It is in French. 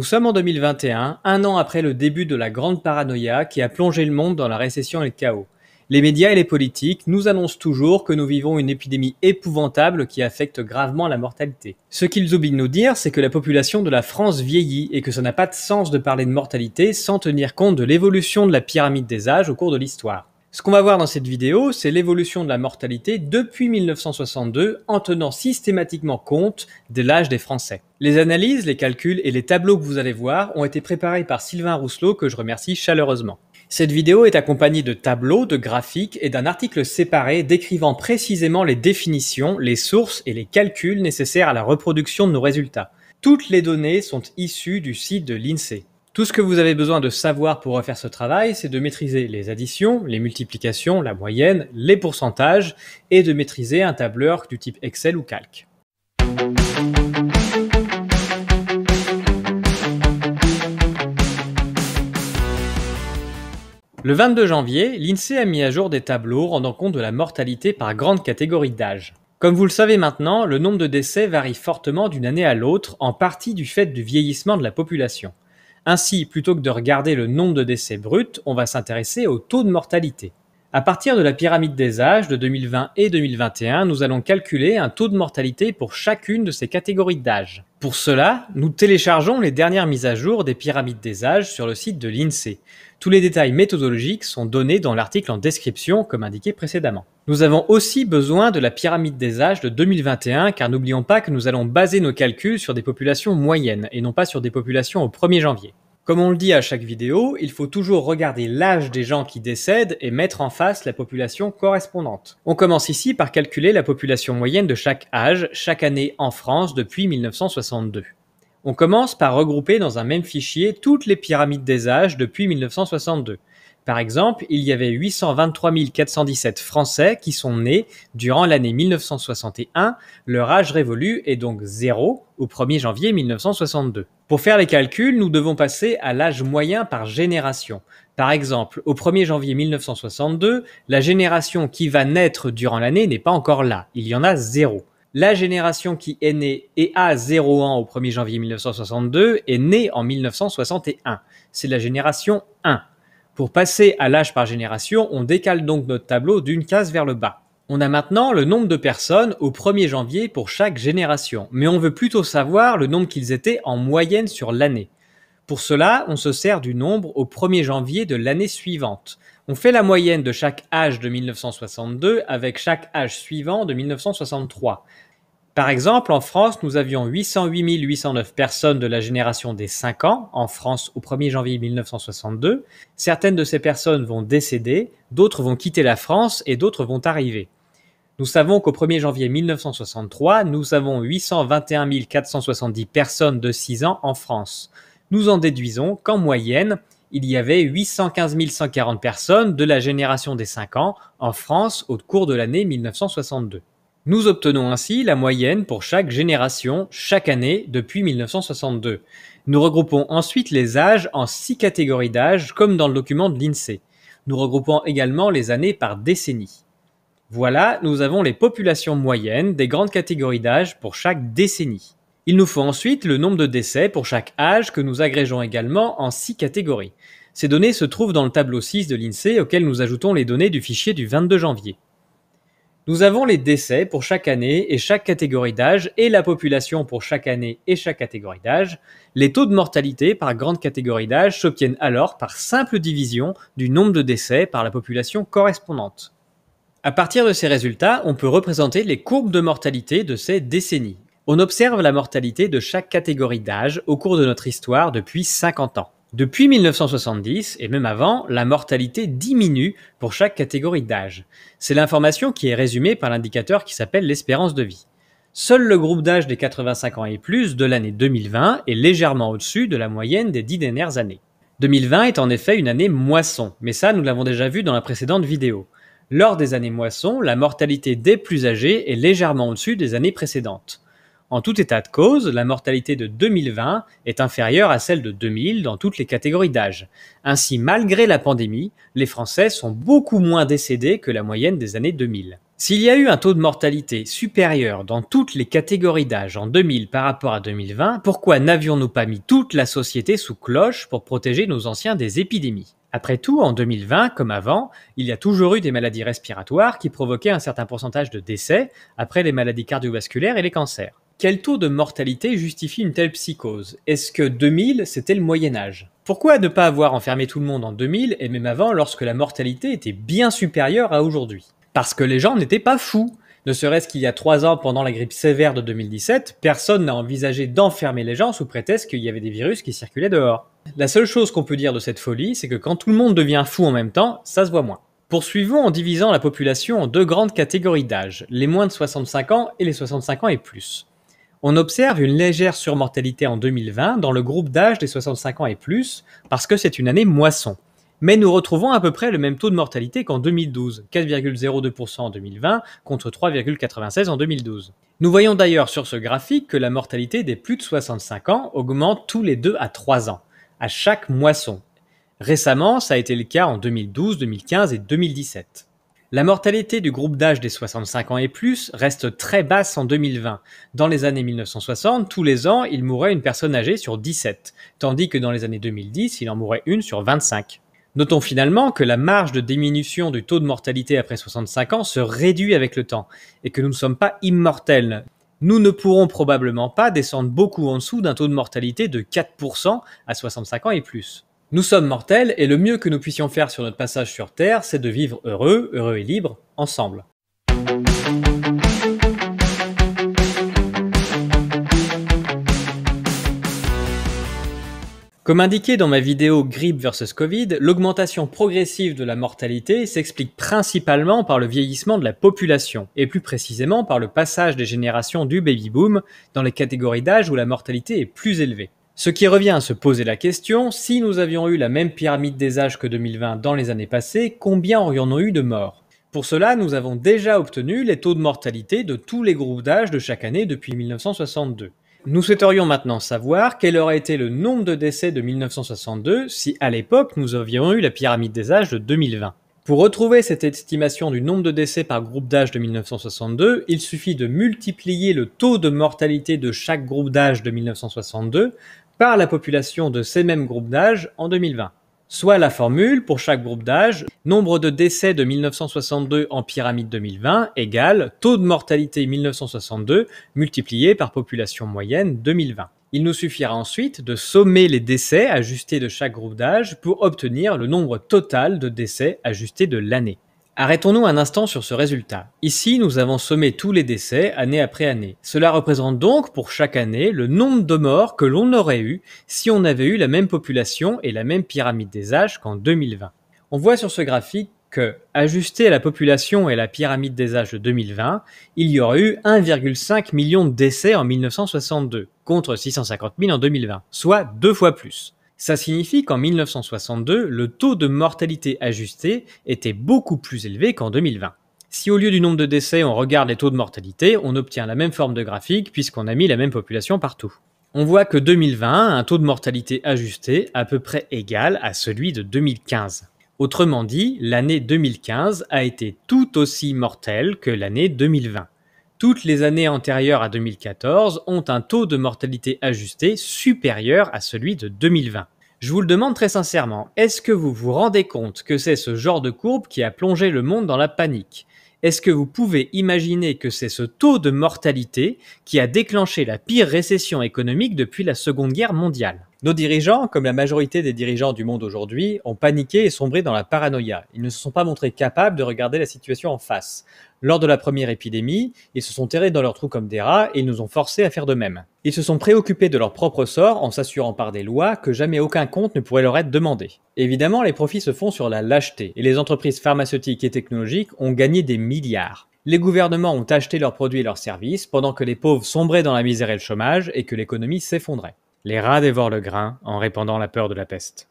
Nous sommes en 2021, un an après le début de la grande paranoïa qui a plongé le monde dans la récession et le chaos. Les médias et les politiques nous annoncent toujours que nous vivons une épidémie épouvantable qui affecte gravement la mortalité. Ce qu'ils oublient de nous dire, c'est que la population de la France vieillit et que ça n'a pas de sens de parler de mortalité sans tenir compte de l'évolution de la pyramide des âges au cours de l'histoire. Ce qu'on va voir dans cette vidéo, c'est l'évolution de la mortalité depuis 1962 en tenant systématiquement compte de l'âge des Français. Les analyses, les calculs et les tableaux que vous allez voir ont été préparés par Sylvain Rousselot que je remercie chaleureusement. Cette vidéo est accompagnée de tableaux, de graphiques et d'un article séparé décrivant précisément les définitions, les sources et les calculs nécessaires à la reproduction de nos résultats. Toutes les données sont issues du site de l'INSEE. E. Tout ce que vous avez besoin de savoir pour refaire ce travail, c'est de maîtriser les additions, les multiplications, la moyenne, les pourcentages et de maîtriser un tableur du type Excel ou Calc. Le 22 janvier, l'INSEE a mis à jour des tableaux rendant compte de la mortalité par grande catégorie d'âge. Comme vous le savez maintenant, le nombre de décès varie fortement d'une année à l'autre, en partie du fait du vieillissement de la population. Ainsi, plutôt que de regarder le nombre de décès bruts, on va s'intéresser au taux de mortalité. À partir de la pyramide des âges de 2020 et 2021, nous allons calculer un taux de mortalité pour chacune de ces catégories d'âge. Pour cela, nous téléchargeons les dernières mises à jour des pyramides des âges sur le site de l'INSEE. Tous les détails méthodologiques sont donnés dans l'article en description, comme indiqué précédemment. Nous avons aussi besoin de la pyramide des âges de 2021, car n'oublions pas que nous allons baser nos calculs sur des populations moyennes, et non pas sur des populations au 1er janvier. Comme on le dit à chaque vidéo, il faut toujours regarder l'âge des gens qui décèdent et mettre en face la population correspondante. On commence ici par calculer la population moyenne de chaque âge chaque année en France depuis 1962. On commence par regrouper dans un même fichier toutes les pyramides des âges depuis 1962. Par exemple, il y avait 823 417 Français qui sont nés durant l'année 1961, leur âge révolu est donc 0 au 1er janvier 1962. Pour faire les calculs, nous devons passer à l'âge moyen par génération. Par exemple, au 1er janvier 1962, la génération qui va naître durant l'année n'est pas encore là, il y en a 0. La génération qui est née et a 0 ans au 1er janvier 1962 est née en 1961. C'est la génération 1. Pour passer à l'âge par génération, on décale donc notre tableau d'une case vers le bas. On a maintenant le nombre de personnes au 1er janvier pour chaque génération, mais on veut plutôt savoir le nombre qu'ils étaient en moyenne sur l'année. Pour cela, on se sert du nombre au 1er janvier de l'année suivante. On fait la moyenne de chaque âge de 1962 avec chaque âge suivant de 1963. Par exemple, en France, nous avions 808 809 personnes de la génération des 5 ans en France au 1er janvier 1962. Certaines de ces personnes vont décéder, d'autres vont quitter la France et d'autres vont arriver. Nous savons qu'au 1er janvier 1963, nous avons 821 470 personnes de 6 ans en France. Nous en déduisons qu'en moyenne, il y avait 815 140 personnes de la génération des 5 ans en France au cours de l'année 1962. Nous obtenons ainsi la moyenne pour chaque génération chaque année depuis 1962. Nous regroupons ensuite les âges en six catégories d'âge comme dans le document de l'INSEE. Nous regroupons également les années par décennie. Voilà, nous avons les populations moyennes des grandes catégories d'âge pour chaque décennie. Il nous faut ensuite le nombre de décès pour chaque âge que nous agrégeons également en six catégories. Ces données se trouvent dans le tableau 6 de l'INSEE auquel nous ajoutons les données du fichier du 22 janvier. Nous avons les décès pour chaque année et chaque catégorie d'âge et la population pour chaque année et chaque catégorie d'âge. Les taux de mortalité par grande catégorie d'âge s'obtiennent alors par simple division du nombre de décès par la population correspondante. À partir de ces résultats, on peut représenter les courbes de mortalité de ces décennies. On observe la mortalité de chaque catégorie d'âge au cours de notre histoire depuis 50 ans. Depuis 1970, et même avant, la mortalité diminue pour chaque catégorie d'âge. C'est l'information qui est résumée par l'indicateur qui s'appelle l'espérance de vie. Seul le groupe d'âge des 85 ans et plus de l'année 2020 est légèrement au-dessus de la moyenne des 10 dernières années. 2020 est en effet une année moisson, mais ça nous l'avons déjà vu dans la précédente vidéo. Lors des années moisson, la mortalité des plus âgés est légèrement au-dessus des années précédentes. En tout état de cause, la mortalité de 2020 est inférieure à celle de 2000 dans toutes les catégories d'âge. Ainsi, malgré la pandémie, les Français sont beaucoup moins décédés que la moyenne des années 2000. S'il y a eu un taux de mortalité supérieur dans toutes les catégories d'âge en 2000 par rapport à 2020, pourquoi n'avions-nous pas mis toute la société sous cloche pour protéger nos anciens des épidémies Après tout, en 2020, comme avant, il y a toujours eu des maladies respiratoires qui provoquaient un certain pourcentage de décès après les maladies cardiovasculaires et les cancers. Quel taux de mortalité justifie une telle psychose Est-ce que 2000, c'était le Moyen Âge Pourquoi ne pas avoir enfermé tout le monde en 2000 et même avant lorsque la mortalité était bien supérieure à aujourd'hui Parce que les gens n'étaient pas fous. Ne serait-ce qu'il y a trois ans, pendant la grippe sévère de 2017, personne n'a envisagé d'enfermer les gens sous prétexte qu'il y avait des virus qui circulaient dehors. La seule chose qu'on peut dire de cette folie, c'est que quand tout le monde devient fou en même temps, ça se voit moins. Poursuivons en divisant la population en deux grandes catégories d'âge, les moins de 65 ans et les 65 ans et plus. On observe une légère surmortalité en 2020 dans le groupe d'âge des 65 ans et plus, parce que c'est une année moisson. Mais nous retrouvons à peu près le même taux de mortalité qu'en 2012, 4,02% en 2020 contre 3,96 en 2012. Nous voyons d'ailleurs sur ce graphique que la mortalité des plus de 65 ans augmente tous les deux à 3 ans, à chaque moisson. Récemment, ça a été le cas en 2012, 2015 et 2017. La mortalité du groupe d'âge des 65 ans et plus reste très basse en 2020. Dans les années 1960, tous les ans, il mourait une personne âgée sur 17, tandis que dans les années 2010, il en mourait une sur 25. Notons finalement que la marge de diminution du taux de mortalité après 65 ans se réduit avec le temps, et que nous ne sommes pas immortels. Nous ne pourrons probablement pas descendre beaucoup en dessous d'un taux de mortalité de 4% à 65 ans et plus. Nous sommes mortels et le mieux que nous puissions faire sur notre passage sur Terre, c'est de vivre heureux, heureux et libres, ensemble. Comme indiqué dans ma vidéo Grippe versus Covid, l'augmentation progressive de la mortalité s'explique principalement par le vieillissement de la population, et plus précisément par le passage des générations du baby-boom dans les catégories d'âge où la mortalité est plus élevée. Ce qui revient à se poser la question, si nous avions eu la même pyramide des âges que 2020 dans les années passées, combien aurions-nous eu de morts Pour cela, nous avons déjà obtenu les taux de mortalité de tous les groupes d'âge de chaque année depuis 1962. Nous souhaiterions maintenant savoir quel aurait été le nombre de décès de 1962 si à l'époque nous avions eu la pyramide des âges de 2020. Pour retrouver cette estimation du nombre de décès par groupe d'âge de 1962, il suffit de multiplier le taux de mortalité de chaque groupe d'âge de 1962 par la population de ces mêmes groupes d'âge en 2020. Soit la formule pour chaque groupe d'âge, nombre de décès de 1962 en pyramide 2020 égale taux de mortalité 1962 multiplié par population moyenne 2020. Il nous suffira ensuite de sommer les décès ajustés de chaque groupe d'âge pour obtenir le nombre total de décès ajustés de l'année. Arrêtons-nous un instant sur ce résultat. Ici, nous avons sommé tous les décès année après année. Cela représente donc pour chaque année le nombre de morts que l'on aurait eu si on avait eu la même population et la même pyramide des âges qu'en 2020. On voit sur ce graphique que, ajusté à la population et la pyramide des âges de 2020, il y aurait eu 1,5 million de décès en 1962, contre 650 000 en 2020, soit deux fois plus. Ça signifie qu'en 1962, le taux de mortalité ajusté était beaucoup plus élevé qu'en 2020. Si au lieu du nombre de décès, on regarde les taux de mortalité, on obtient la même forme de graphique puisqu'on a mis la même population partout. On voit que 2020 a un taux de mortalité ajusté à peu près égal à celui de 2015. Autrement dit, l'année 2015 a été tout aussi mortelle que l'année 2020. Toutes les années antérieures à 2014 ont un taux de mortalité ajusté supérieur à celui de 2020. Je vous le demande très sincèrement, est-ce que vous vous rendez compte que c'est ce genre de courbe qui a plongé le monde dans la panique Est-ce que vous pouvez imaginer que c'est ce taux de mortalité qui a déclenché la pire récession économique depuis la Seconde Guerre mondiale nos dirigeants, comme la majorité des dirigeants du monde aujourd'hui, ont paniqué et sombré dans la paranoïa. Ils ne se sont pas montrés capables de regarder la situation en face. Lors de la première épidémie, ils se sont terrés dans leurs trous comme des rats et ils nous ont forcés à faire de même. Ils se sont préoccupés de leur propre sort en s'assurant par des lois que jamais aucun compte ne pourrait leur être demandé. Évidemment, les profits se font sur la lâcheté et les entreprises pharmaceutiques et technologiques ont gagné des milliards. Les gouvernements ont acheté leurs produits et leurs services pendant que les pauvres sombraient dans la misère et le chômage et que l'économie s'effondrait. Les rats dévorent le grain en répandant la peur de la peste.